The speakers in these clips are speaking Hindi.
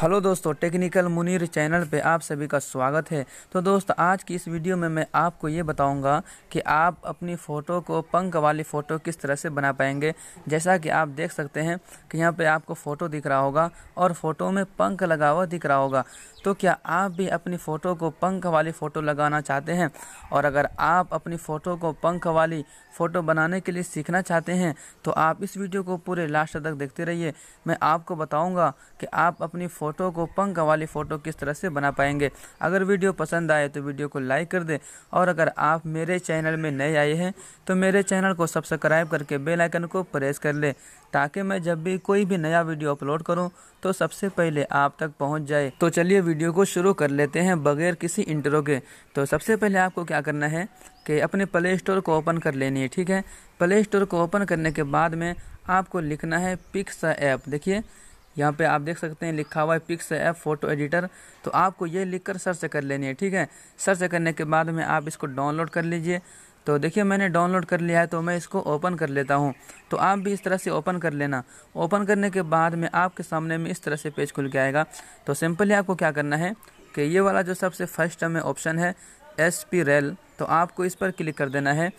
हेलो दोस्तों टेक्निकल मुनीर चैनल पे आप सभी का स्वागत है तो दोस्त आज की इस वीडियो में मैं आपको ये बताऊंगा कि आप अपनी फ़ोटो को पंख वाली फ़ोटो किस तरह से बना पाएंगे जैसा कि आप देख सकते हैं कि यहाँ पे आपको फ़ोटो दिख रहा होगा और फ़ोटो में पंख लगा हुआ दिख रहा होगा तो क्या आप भी अपनी फ़ोटो को पंख वाली फ़ोटो लगाना चाहते हैं और अगर आप अपनी फ़ोटो को पंख वाली फ़ोटो बनाने के लिए सीखना चाहते हैं तो आप इस वीडियो को पूरे लास्ट तक देखते रहिए मैं आपको बताऊंगा कि आप अपनी फ़ोटो को पंख वाली फ़ोटो किस तरह से बना पाएंगे अगर वीडियो पसंद आए तो वीडियो को लाइक कर दें और अगर आप मेरे चैनल में नए आए हैं तो मेरे चैनल को सब्सक्राइब करके बेलाइकन को प्रेस कर लें ताकि मैं जब भी कोई भी नया वीडियो अपलोड करूँ तो सबसे पहले आप तक पहुँच जाए तो चलिए वीडियो को शुरू कर लेते हैं बगैर किसी इंटरव्यू के तो सबसे पहले आपको क्या करना है कि अपने प्ले स्टोर को ओपन कर लेनी है ठीक है प्ले स्टोर को ओपन करने के बाद में आपको लिखना है पिक्स ऐप देखिए यहाँ पे आप देख सकते हैं लिखा हुआ है पिक्स ऐप फोटो एडिटर तो आपको ये लिख कर सर्च कर लेनी है ठीक है सर्च करने के बाद में आप इसको डाउनलोड कर लीजिए तो देखिए मैंने डाउनलोड कर लिया है तो मैं इसको ओपन कर लेता हूँ तो आप भी इस तरह से ओपन कर लेना ओपन करने के बाद में आपके सामने में इस तरह से पेज खुल के आएगा तो सिंपली आपको क्या करना है कि ये वाला जो सबसे फर्स्ट में ऑप्शन है एस पी रेल तो आपको इस पर क्लिक कर देना है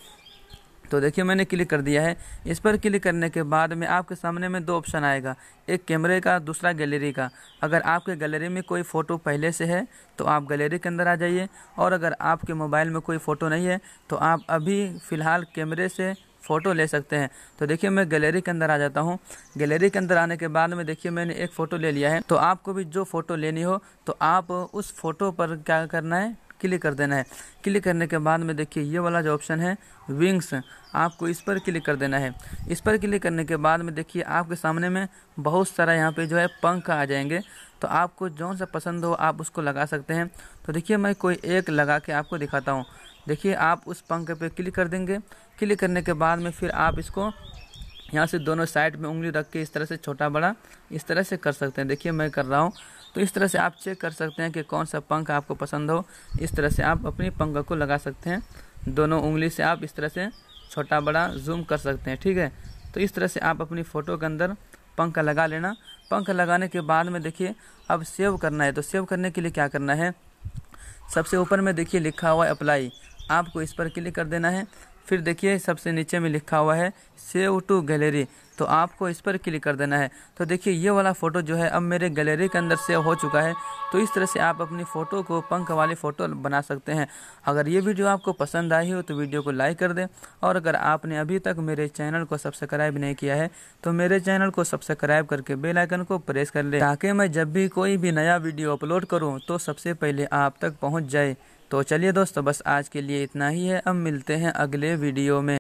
तो देखिए मैंने क्लिक कर दिया है इस पर क्लिक करने के बाद में आपके सामने में दो ऑप्शन आएगा एक कैमरे का दूसरा गैलरी का अगर आपके गैलरी में कोई फ़ोटो पहले से है तो आप गैलरी के अंदर आ जाइए और अगर आपके मोबाइल में कोई फ़ोटो नहीं है तो आप अभी फ़िलहाल कैमरे से फ़ोटो ले सकते हैं तो देखिए मैं गैलरी के अंदर आ जाता हूँ गैलरी के अंदर आने के बाद में देखिए मैंने एक फ़ोटो ले लिया है तो आपको भी जो फ़ोटो लेनी हो तो आप उस फ़ोटो पर क्या करना है क्लिक कर देना है क्लिक करने के बाद में देखिए ये वाला जो ऑप्शन है विंग्स आपको इस पर क्लिक कर देना है इस पर क्लिक करने के बाद में देखिए आपके सामने में बहुत सारा यहाँ पे जो है पंख आ जाएंगे तो आपको जौन सा पसंद हो आप उसको लगा सकते हैं तो देखिए मैं कोई एक लगा के आपको दिखाता हूँ देखिए आप उस पंख पर क्लिक कर देंगे क्लिक करने के बाद में फिर आप इसको यहाँ से दोनों साइड में उंगली रख के इस तरह से छोटा बड़ा इस तरह से कर सकते हैं देखिए मैं कर रहा हूँ तो इस तरह से आप चेक कर सकते हैं कि कौन सा पंख आपको पसंद हो इस तरह से आप अपनी पंख को लगा सकते हैं दोनों उंगली से आप इस तरह से छोटा बड़ा जूम कर सकते हैं ठीक है तो इस तरह से आप अपनी फ़ोटो के अंदर पंख लगा लेना पंख लगाने के बाद में देखिए अब सेव करना है तो सेव करने के लिए क्या करना है सबसे ऊपर में देखिए लिखा हुआ है अप्लाई आपको इस पर क्लिक कर देना है फिर देखिए सबसे नीचे में लिखा हुआ है सेव टू गैलरी तो आपको इस पर क्लिक कर देना है तो देखिए ये वाला फ़ोटो जो है अब मेरे गैलरी के अंदर से हो चुका है तो इस तरह से आप अपनी फ़ोटो को पंख वाली फ़ोटो बना सकते हैं अगर ये वीडियो आपको पसंद आई हो तो वीडियो को लाइक कर दें और अगर आपने अभी तक मेरे चैनल को सब्सक्राइब नहीं किया है तो मेरे चैनल को सब्सक्राइब करके बेलाइकन को प्रेस कर लें ताकि मैं जब भी कोई भी नया वीडियो अपलोड करूँ तो सबसे पहले आप तक पहुँच जाए तो चलिए दोस्तों बस आज के लिए इतना ही है अब मिलते हैं अगले वीडियो में